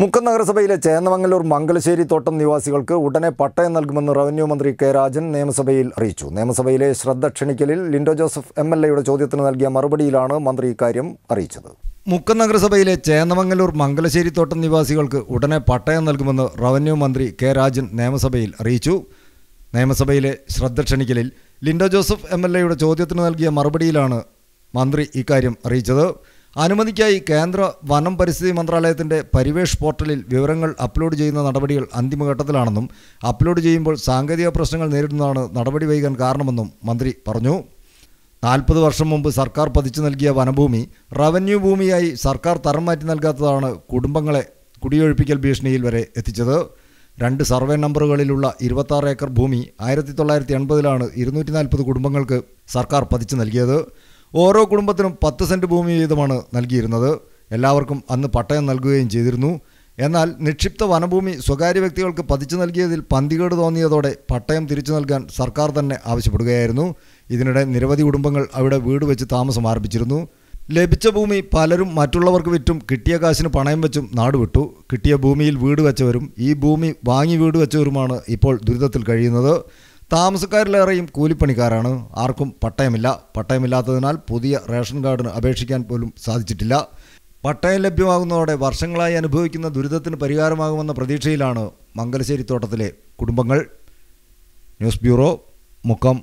മുക്കം നഗരസഭയിലെ ചേന്നമംഗലൂർ മംഗലശ്ശേരി തോട്ടം നിവാസികൾക്ക് ഉടനെ പട്ടയം നൽകുമെന്ന് റവന്യൂ മന്ത്രി കെ രാജൻ നിയമസഭയിൽ അറിയിച്ചു നിയമസഭയിലെ ശ്രദ്ധ ക്ഷണിക്കലിൽ ലിൻഡോ ജോസഫ് എം എൽ എയുടെ ചോദ്യത്തിന് നൽകിയ മറുപടിയിലാണ് മന്ത്രി ഇക്കാര്യം അറിയിച്ചത് മുക്കം നഗരസഭയിലെ ചേന്നമംഗലൂർ മംഗലശ്ശേരി തോട്ടം നിവാസികൾക്ക് ഉടനെ പട്ടയം നൽകുമെന്ന് റവന്യൂ മന്ത്രി കെ രാജൻ നിയമസഭയിൽ അറിയിച്ചു നിയമസഭയിലെ ശ്രദ്ധ ക്ഷണിക്കലിൽ ലിൻഡോ ജോസഫ് എം എൽ എയുടെ ചോദ്യത്തിന് നൽകിയ മറുപടിയിലാണ് മന്ത്രി ഇക്കാര്യം അറിയിച്ചത് അനുമതിക്കായി കേന്ദ്ര വനം പരിസ്ഥിതി മന്ത്രാലയത്തിന്റെ പരിവേഷ് പോർട്ടലിൽ വിവരങ്ങൾ അപ്ലോഡ് ചെയ്യുന്ന നടപടികൾ അന്തിമഘട്ടത്തിലാണെന്നും അപ്ലോഡ് ചെയ്യുമ്പോൾ സാങ്കേതിക പ്രശ്നങ്ങൾ നേരിടുന്നതാണ് നടപടി വൈകാൻ കാരണമെന്നും മന്ത്രി പറഞ്ഞു നാൽപ്പത് വർഷം മുമ്പ് സർക്കാർ പതിച്ചു നൽകിയ വനഭൂമി റവന്യൂ ഭൂമിയായി സർക്കാർ തരം മാറ്റി നൽകാത്തതാണ് കുടുംബങ്ങളെ കുടിയൊഴിപ്പിക്കൽ ഭീഷണിയിൽ വരെ എത്തിച്ചത് രണ്ട് സർവേ നമ്പറുകളിലുള്ള ഇരുപത്താറ് ഏക്കർ ഭൂമി ആയിരത്തി തൊള്ളായിരത്തി എൺപതിലാണ് ഇരുന്നൂറ്റി നാൽപ്പത് കുടുംബങ്ങൾക്ക് സർക്കാർ പതിച്ചു നൽകിയത് ഓരോ കുടുംബത്തിനും പത്ത് സെൻറ്റ് ഭൂമി വീതമാണ് നൽകിയിരുന്നത് എല്ലാവർക്കും അന്ന് പട്ടയം നൽകുകയും ചെയ്തിരുന്നു എന്നാൽ നിക്ഷിപ്ത വനഭൂമി സ്വകാര്യ വ്യക്തികൾക്ക് പതിച്ചു നൽകിയതിൽ പന്തികേട് തോന്നിയതോടെ പട്ടയം തിരിച്ചു നൽകാൻ സർക്കാർ തന്നെ ആവശ്യപ്പെടുകയായിരുന്നു ഇതിനിടെ നിരവധി കുടുംബങ്ങൾ അവിടെ വീട് വെച്ച് താമസം ആരംഭിച്ചിരുന്നു ലഭിച്ച ഭൂമി പലരും മറ്റുള്ളവർക്ക് വിറ്റും കിട്ടിയ കാശിന് പണയം വെച്ചും നാടുവിട്ടു കിട്ടിയ ഭൂമിയിൽ വീട് വെച്ചവരും ഈ ഭൂമി വാങ്ങി വീട് വെച്ചവരുമാണ് ഇപ്പോൾ ദുരിതത്തിൽ കഴിയുന്നത് താമസക്കാരിലേറെയും കൂലിപ്പണിക്കാരാണ് ആർക്കും പട്ടയമില്ല പട്ടയമില്ലാത്തതിനാൽ പുതിയ റേഷൻ കാർഡിന് അപേക്ഷിക്കാൻ പോലും സാധിച്ചിട്ടില്ല പട്ടയം ലഭ്യമാകുന്നതോടെ വർഷങ്ങളായി അനുഭവിക്കുന്ന ദുരിതത്തിന് പരിഹാരമാകുമെന്ന പ്രതീക്ഷയിലാണ് മംഗലശ്ശേരി തോട്ടത്തിലെ കുടുംബങ്ങൾ ന്യൂസ് ബ്യൂറോ മുക്കം